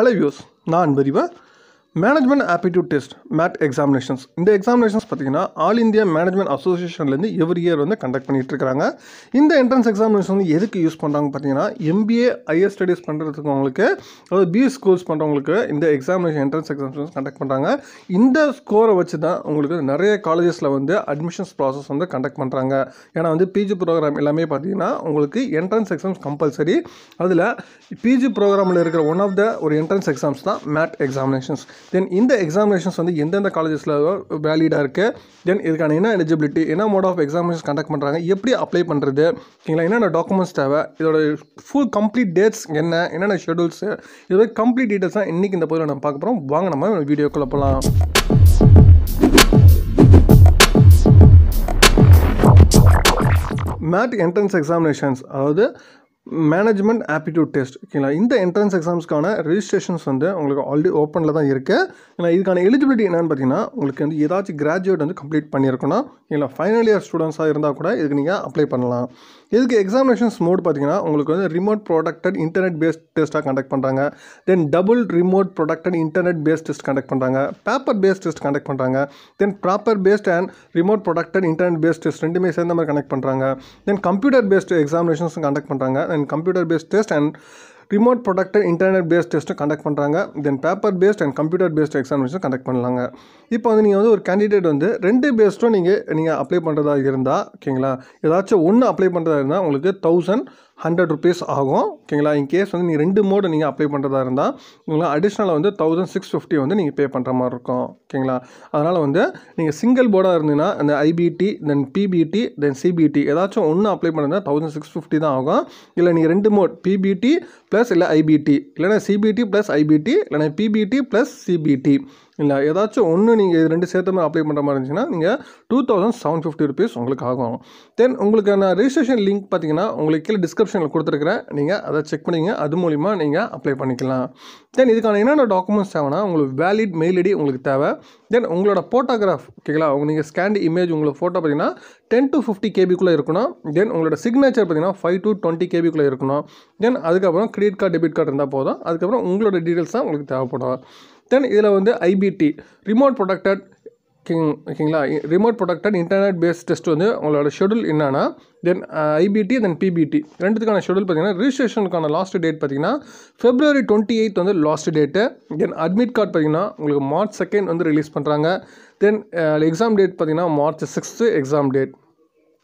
hello views நான் Pariva management aptitude test MAT examinations இந்த examinations பார்த்தீங்கன்னா ஆல் இந்தியா மேனேஜ்மெண்ட் அசோசியேஷன்லேருந்து எவ்ரி இயர் வந்து கண்டக்ட் பண்ணிகிட்டு இருக்காங்க இந்த என்ட்ரன்ஸ் எக்ஸாமினேஷன் வந்து எதுக்கு யூஸ் பண்ணுறாங்க பார்த்தீங்கன்னா எம்பிஏ ஹையர் ஸ்டடீஸ் பண்ணுறதுக்கு அவங்களுக்கு அதாவது பிஎஸ் ஸ்கூல்ஸ் பண்ணுறவங்களுக்கு இந்த எக்ஸாமினேஷன் என்ட்ரன்ஸ் எக்ஸாமினேஷன் கண்டக்ட் பண்ணுறாங்க இந்த ஸ்கோரை வச்சு தான் உங்களுக்கு நிறைய காலேஜஸில் வந்து அட்மிஷன்ஸ் ப்ராசஸ் வந்து கண்டக்ட் பண்ணுறாங்க ஏன்னா வந்து பிஜி ப்ரோக்ராம் எல்லாமே பார்த்தீங்கன்னா உங்களுக்கு என்ட்ரன்ஸ் எக்ஸாம்ஸ் கம்பல்சரி அதில் பிஜி ப்ரோக்ராமில் இருக்கிற ஒன் ஆஃப் த ஒரு என்ட்ரன்ஸ் எக்ஸாம்ஸ் தான் மேட் எக்ஸாமினேஷன்ஸ் தென் இந்த எக்ஸாமினேஷன்ஸ் வந்து எந்தெந்த காலேஜஸில் வேலிடாக இருக்குது தென் இதுக்கான என்ன எலிஜிபிலிட்டி என்ன மோட் ஆஃப் எக்ஸாமினேஷன் கண்டக்ட் பண்ணுறாங்க எப்படி அப்ளை பண்ணுறது ஓகேங்களா என்னென்ன டாக்குமெண்ட்ஸ் தேவை இதோட ஃபுல் கம்ப்ளீட் டேட்ஸ் என்ன என்னென்ன ஷெடியூல்ஸு இதோட கம்ப்ளீட் டீட்டெயில்ஸ் தான் இன்றைக்கி இந்த பதிவில் நம்ம பார்க்க போகிறோம் வாங்க நம்ம வீடியோக்குள்ளே போகலாம் மேட் என்ட்ரன்ஸ் எக்ஸாமினேஷன்ஸ் அதாவது மேனேஜ்மெண்ட் ஆப்டிடியூட் டெஸ்ட் ஓகேங்களா இந்த என்ட்ரன்ஸ் எக்ஸாம்ஸ்க்கான ரிஜிஸ்ட்ரேஷன்ஸ் வந்து உங்களுக்கு ஆல்ரெடி ஓப்பனில் தான் இருக்குது ஏன்னா இதுக்கான எலிஜிபிலிட்டி என்னென்னு பார்த்தீங்கன்னா உங்களுக்கு வந்து ஏதாச்சும் கிராஜுவேட் வந்து கம்ப்ளீட் பண்ணியிருக்கணும் இல்லை ஃபைனல் இயர் ஸ்டூடெண்ட்ஸாக இருந்தால் கூட இதுக்கு நீங்கள் அப்ளை பண்ணலாம் இதுக்கு எக்ஸாமினேஷன்ஸ் மோட் பார்த்தீங்கன்னா உங்களுக்கு வந்து ரிமோட் ப்ரொடக்டட் இன்டர்நெட் பேஸ்ட் டெஸ்ட்டாக கண்டக்ட் பண்ணுறாங்க then double remote proctored internet based test conduct பண்ணுறாங்க பேப்பர் பேஸ்ட் டெஸ்ட் கண்டக்ட் பண்ணுறாங்க then paper based and remote proctored internet based test ரெண்டுமே சேர்ந்த மாதிரி கனெக்ட் பண்ணுறாங்க then computer based examinations conduct பண்ணுறாங்க then computer based test and remote proctored internet based டெஸ்ட்டும் conduct பண்ணுறாங்க then paper based and computer based examination conduct பண்ணலாங்க இப்போ வந்து நீங்கள் வந்து ஒரு கேண்டிடேட் வந்து ரெண்டு பேஸ்ட்டும் நீங்கள் நீங்கள் அப்ளை பண்ணுறதா இருந்தால் ஓகேங்களா ஏதாச்சும் ஒன்று அப்ளை பண்ணுறதா இருந்தால் உங்களுக்கு தௌசண்ட் ஹண்ட்ரட் ருபீஸ் ஆகும் ஓகேங்களா இன்கேஸ் வந்து நீங்கள் ரெண்டு மோடு நீங்கள் அப்ளை பண்ணுறதா இருந்தால் உங்களுக்கு அடிஷ்னலாக வந்து தௌசண்ட் சிக்ஸ் ஃபிஃப்டி வந்து நீங்கள் பே பண்ணுற மாதிரி இருக்கும் ஓகேங்களா அதனால் வந்து நீங்கள் சிங்கிள் போர்டாக இருந்தீங்கன்னா அந்த IBT then PBT then CBT ஏதாச்சும் ஒன்று அப்ளை பண்ணுறது தௌசண்ட் சிக்ஸ் ஃபிஃப்டி தான் ஆகும் இல்லை நீங்கள் ரெண்டு மோட் பிபிடி ப்ளஸ் இல்லை ஐபிடி இல்லைனா சிபிடி ப்ளஸ் ஐபிடி இல்லைனா பிபிடி ப்ளஸ் சிபிடி இல்லை ஏதாச்சும் ஒன்று நீங்கள் இது ரெண்டு சேர்த்த மாதிரி அப்ளை பண்ணுற மாதிரி இருந்துச்சுன்னா நீங்கள் two thousand seven fifty rupees உங்களுக்கு ஆகும் தென் உங்களுக்கான ரிஜிஸ்ட்ரேஷன் லிங்க் பார்த்தீங்கன்னா உங்களுக்கு கீழே டிஸ்கிரிப்ஷனில் கொடுத்துருக்குறேன் நீங்கள் அதை செக் பண்ணிங்க அது மூலிமா நீங்கள் அப்ளை பண்ணிக்கலாம் தென் இதுக்கான என்னென்ன டாக்குமெண்ட்ஸ் தேவைன்னா உங்களுக்கு வேலிட் மெயில் ஐடி உங்களுக்கு தேவை தென் உங்களோட ஃபோட்டோகிராஃப் ஓகேங்களா உங்கள் நீங்கள் ஸ்கேண்ட் இமேஜ் உங்களுக்கு ஃபோட்டோ பார்த்தீங்கன்னா டென் டு ஃபிஃப்டி கேபிக்குள்ளே இருக்கணும் தென் உங்களோட சிக்னேச்சர் பார்த்தீங்கன்னா ஃபைவ் டு டுவெண்ட்டி கேபிக்குள்ளே இருக்கணும் தென் அதுக்கப்புறம் கிரெடிட் கார்டு டெபிட் கார்டு இருந்தால் போதும் அதுக்கப்புறம் உங்களோட டீட்டெயில்ஸ் தான் உங்களுக்கு தேவைப்படும் தென் இதில் வந்து ஐபிடி ரிமோட் ப்ரொடக்டட் கிங் ஓகேங்களா remote proctored internet based test வந்து உங்களோட ஷெடியூல் என்னன்னா தென் ஐபிடி தென் பிபிடி ரெண்டுத்துக்கான ஷெடியூல் பார்த்தீங்கன்னா ரிஜிஸ்ட்ரேஷனுக்கான லாஸ்ட் டேட் பார்த்தீங்கன்னா ஃபெப்ரவரி டுவெண்ட்டி எயித் வந்து last date then admit card பார்த்தீங்கன்னா உங்களுக்கு மார்ச் செகண்ட் வந்து ரிலீஸ் பண்ணுறாங்க தென் எக்ஸாம் டேட் பார்த்தீங்கன்னா மார்ச் சிக்ஸ்த்து எக்ஸாம் டேட்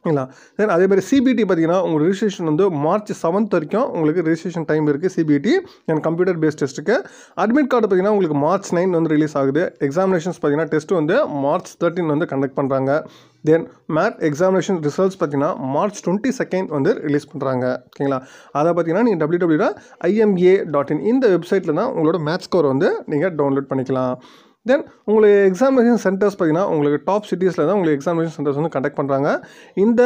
ஓகேங்களா தென் அதே மாதிரி சிபிடி பார்த்தீங்கன்னா உங்களுக்கு ரிஜிஸ்ட்ரேஷன் வந்து மார்ச் செவன்த் வரைக்கும் உங்களுக்கு ரிஜிஸ்ட்ரேஷன் டைம் இருக்குது சிபிடி அண்ட் கம்ப்யூட்டர் பேஸ்ட் டெஸ்ட்டுக்கு அட்மிட் கார்டு பார்த்தீங்கன்னா உங்களுக்கு மார்ச் நைன் வந்து ரிலீஸ் ஆகுது எக்ஸாமினேஷன்ஸ் பார்த்தீங்கன்னா டெஸ்ட் வந்து மார்ச் தேர்ட்டின் வந்து கண்டக்ட் பண்ணுறாங்க தென் மேட் எக்ஸாமினேஷன் ரிசல்ட்ஸ் பார்த்தீங்கன்னா மார்ச் டுவெண்ட்டி செகண்ட் வந்து ரிலீஸ் பண்ணுறாங்க ஓகேங்களா அதை பார்த்தீங்கன்னா நீங்கள் W W IMA dot in இந்த வெப்சைட்டில் தான் உங்களோட மேத்ஸ் ஸ்கோர் வந்து நீங்கள் டவுன்லோட் பண்ணிக்கலாம் தென் உங்களுக்கு எக்ஸாமினேஷன் சென்டர்ஸ் பார்த்தீங்கன்னா உங்களுக்கு டாப் சிட்டிஸில் தான் உங்களுக்கு எக்ஸாமினேஷன் சென்டர்ஸ் வந்து கண்டக்ட் பண்ணுறாங்க இந்த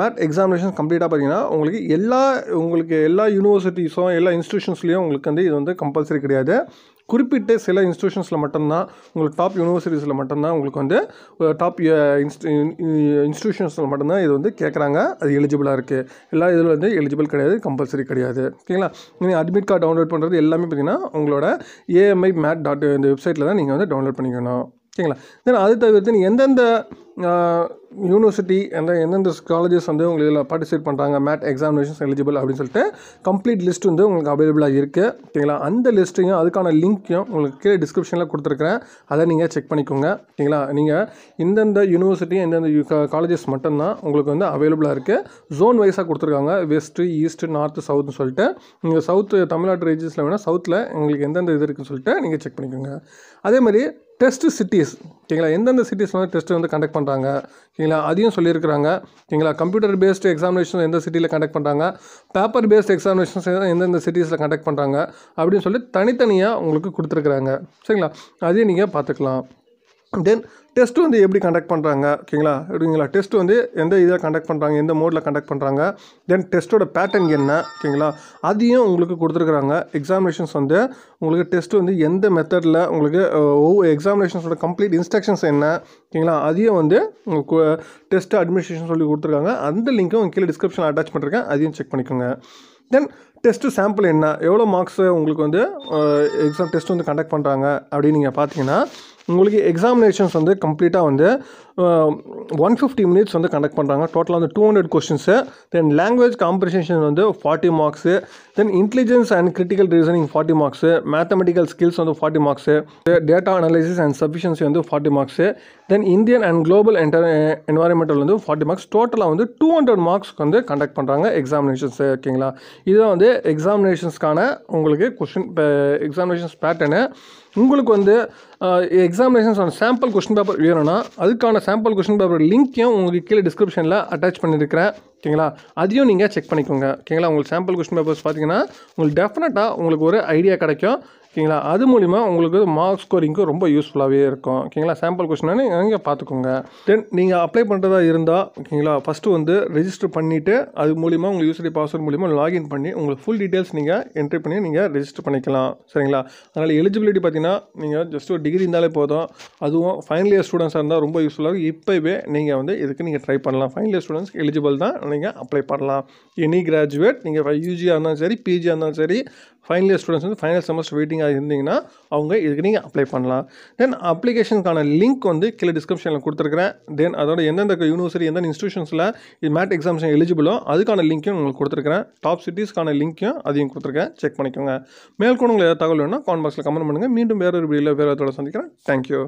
மேட் எக்ஸாமினேஷன் கம்ப்ளீட்டாக பார்த்தீங்கன்னா உங்களுக்கு எல்லா உங்களுக்கு எல்லா யூனிவர்சிட்டிஸும் எல்லா இன்ஸ்டியூஷன்ஸ்லேயும் உங்களுக்கு வந்து இது வந்து கம்பல்சரி கிடையாது குறிப்பிட்ட சில இன்ஸ்டியூஷன்ஸில் மட்டும்தான் உங்களுக்கு டாப் யூனிவர்சிட்டிஸில் மட்டும்தான் உங்களுக்கு வந்து டாப் இன்ஸ்டியூஷன்ஸில் மட்டும்தான் இது வந்து கேட்குறாங்க அது எலிஜிபிளாக இருக்குது எல்லா இதில் வந்து எலிஜிபிள் கிடையாது கம்பல்சரி கிடையாது ஓகேங்களா நீங்கள் அட்மிட் கார்டு டவுன்லோட் பண்ணுறது எல்லாமே பார்த்தீங்கன்னா உங்களோட ஏஎம்ஐ மேட் டாட் இந்த வெப்சைட்டில் தான் நீங்கள் வந்து டவுன்லோட் பண்ணிக்கணும் சரிங்களா தென் அது தவிர்த்து நீங்கள் எந்தெந்த யூனிவர்சிட்டி அந்த எந்தெந்த காலேஜஸ் வந்து உங்களுக்கு இதில் பார்ட்டிசிபேட் பண்ணுறாங்க மேட் எக்ஸாமினேஷன்ஸ் எலிஜிபிள் அப்படின்னு சொல்லிட்டு கம்ப்ளீட் லிஸ்ட் வந்து உங்களுக்கு அவைலபிளாக இருக்குது ஓகேங்களா அந்த லிஸ்ட்டையும் அதுக்கான லிங்க்கையும் உங்களுக்கு கீழே டிஸ்கிரிப்ஷனில் கொடுத்துருக்குறேன் அதை நீங்கள் செக் பண்ணிக்கோங்க ஓகேங்களா நீங்கள் இந்தந்த யூனிவர்சிட்டி எந்தெந்த காலேஜஸ் மட்டும்தான் உங்களுக்கு வந்து அவைலபிளாக இருக்குது ஜோன் வைஸாக கொடுத்துருக்காங்க வெஸ்ட்டு ஈஸ்ட்டு நார்த்து சவுத்னு சொல்லிட்டு நீங்கள் சவுத்து தமிழ்நாட்டு ரீஜன்ஸில் வேணால் சவுத்தில் உங்களுக்கு எந்தெந்த இது இருக்குதுன்னு சொல்லிட்டு நீங்கள் செக் பண்ணிக்கோங்க அதே மாதிரி டெஸ்ட் சிட்டிஸ் ஓகேங்களா எந்தெந்த சிட்டிஸில் வந்து டெஸ்ட் வந்து கண்டக்ட் பண்ணுறாங்க ஓகேங்களா அதையும் சொல்லியிருக்கிறாங்க ஓகேங்களா கம்ப்யூட்டர் பேஸ்டு எக்ஸாமினேஷன் எந்த சிட்டியில் கண்டக்ட் பண்ணுறாங்க பேப்பர் பேஸ்டு எக்ஸாமினேஷன்ஸ் எந்தெந்த சிட்டிஸில் கண்டக்ட் பண்ணுறாங்க அப்படின்னு சொல்லி தனித்தனியாக உங்களுக்கு கொடுத்துருக்குறாங்க சரிங்களா அதையும் நீங்கள் பார்த்துக்கலாம் தென் டெஸ்ட் வந்து எப்படி கண்டக்ட் பண்ணுறாங்க ஓகேங்களா எப்படிங்களா டெஸ்ட் வந்து எந்த இதில் கண்டக்ட் பண்ணுறாங்க எந்த மோடில் கண்டக்ட் பண்ணுறாங்க தென் டெஸ்ட்டோட பேட்டர்ன் என்ன ஓகேங்களா அதையும் உங்களுக்கு கொடுத்துருக்குறாங்க எக்ஸாமினேஷன்ஸ் வந்து உங்களுக்கு டெஸ்ட் வந்து எந்த மெத்தடில் உங்களுக்கு ஒவ்வொரு எக்ஸாமினேஷன்ஸோட கம்ப்ளீட் இன்ஸ்ட்ரக்ஷன்ஸ் என்ன ஓகேங்களா அதையும் வந்து டெஸ்ட் அட்மினிஸ்ட்ரேஷன் சொல்லி கொடுத்துருக்காங்க அந்த லிங்க்கும் கீழே டிஸ்கிரிப்ஷன் அட்டாச் பண்ணிருக்கேன் அதையும் செக் பண்ணிக்கோங்க தென் டெஸ்ட்டு சாம்பிள் என்ன எவ்வளோ மார்க்ஸ் உங்களுக்கு வந்து எக்ஸாம் டெஸ்ட் வந்து கண்டக்ட் பண்ணுறாங்க அப்படின்னு நீங்கள் பார்த்தீங்கன்னா உங்களுக்கு எக்ஸாமினேஷன்ஸ் வந்து கம்ப்ளீட்டாக வந்து ஒன் ஃபிஃப்டி மினிட்ஸ் வந்து கண்டக்ட் பண்ணுறாங்க டோட்டலாக வந்து two hundred questions then language comprehension வந்து forty marks then intelligence and critical reasoning forty marks mathematical skills வந்து forty marks data analysis and sufficiency வந்து forty marks then Indian and global enter environmental வந்து forty marks டோட்டலாக வந்து two hundred மார்க்ஸ்க்கு வந்து conduct பண்ணுறாங்க examinations ஓகேங்களா இதுதான் வந்து எக்ஸாமினேஷன்ஸ்க்கான உங்களுக்கு கொஷின் எக்ஸாமினேஷன்ஸ் பேட்டர்னு உங்களுக்கு வந்து எக்ஸாமினேஷன்ஸ் ஆன சாம்பிள் கொஷின் பேப்பர் வேணும்னா அதுக்கான சாம்பிள் கொஸ்டின் பேப்பர் லிங்க்கையும் உங்களுக்கு கீழே டிஸ்கிரிப்ஷனில் அட்டாச் பண்ணியிருக்கிறேன் ஓகேங்களா அதையும் நீங்கள் செக் பண்ணிக்கோங்க ஓகேங்களா உங்களுக்கு சாம்பிள் கொஸ்டின் பேப்பர்ஸ் பார்த்தீங்கன்னா உங்களுக்கு டெஃபினட்டாக உங்களுக்கு ஒரு ஐடியா கிடைக்கும் ஓகேங்களா அது மூலிமா உங்களுக்கு மார்க் ஸ்கோரிங்க்கு ரொம்ப யூஸ்ஃபுல்லாகவே இருக்கும் ஓகேங்களா சாம்பிள் கொஸ்டினானு நீங்கள் பார்த்துக்கோங்க தென் நீங்கள் அப்ளை பண்ணுறதா இருந்தால் ஓகேங்களா ஃபஸ்ட்டு வந்து ரெஜிஸ்டர் பண்ணிவிட்டு அது மூலிமா உங்கள் யூஸ்டி பாஸ்வேர்ட் மூலிமா லாகின் பண்ணி உங்களுக்கு ஃபுல் டீட்டெயில்ஸ் நீங்கள் என்ட்ரி பண்ணி நீங்கள் ரெஜிஸ்டர் பண்ணிக்கலாம் சரிங்களா அதனால் எலிஜிபிலிட்டி பார்த்தீங்கன்னா நீங்கள் ஜஸ்ட் ஒரு டிகிரி இருந்தாலே போதும் அதுவும் ஃபைனல் இயர் ஸ்டூடெண்ட்ஸாக இருந்தால் ரொம்ப யூஸ்ஃபுல்லாக இருக்கும் இப்போவே நீங்கள் வந்து இதுக்கு நீங்கள் ட்ரை பண்ணலாம் ஃபைனல் இயர் ஸ்டூடெண்ட்ஸ் எலிஜிபிள் தான் நீங்கள் அப்ளை பண்ணலாம் எனி கிராஜுவேட் நீங்கள் யூஜியாக இருந்தாலும் சரி பிஜியாக இருந்தாலும் சரி ஃபைனல் இயர் ஸ்டூடெண்ட்ஸ் வந்து ஃபைனல் செமஸ்டர் வெயிட்டிங்காக இருந்தீங்கன்னா அவங்க இதுக்கு நீங்கள் அப்ளை பண்ணலாம் தென் அப்ளிகேஷனுக்கான லிங்க் வந்து கீழே டிஸ்கிரிப்ஷனில் கொடுத்துருக்குறேன் தென் அதோட எந்தெந்த யூனிவர்சிட்டி எந்தெந்த இன்ஸ்டியூஷன்ஸில் இது மேட் எக்ஸாம்ஷன் எலிஜிபிளோ அதுக்கான லிங்க்கும் உங்களுக்கு கொடுத்துருக்கேன் டாப் சிட்டிஸ்க்கான லிங்க்கும் அதையும் கொடுத்துருக்கேன் செக் பண்ணிக்கோங்க மேற்கொண்டு உங்களுக்கு ஏதாவது தகவல் வேணும்னா கான் பாக்ஸில் கமெண்ட் பண்ணுங்கள் மீண்டும் வேறு ஒரு வீடியோவில் வேறு சந்திக்கிறேன் தேங்க்யூ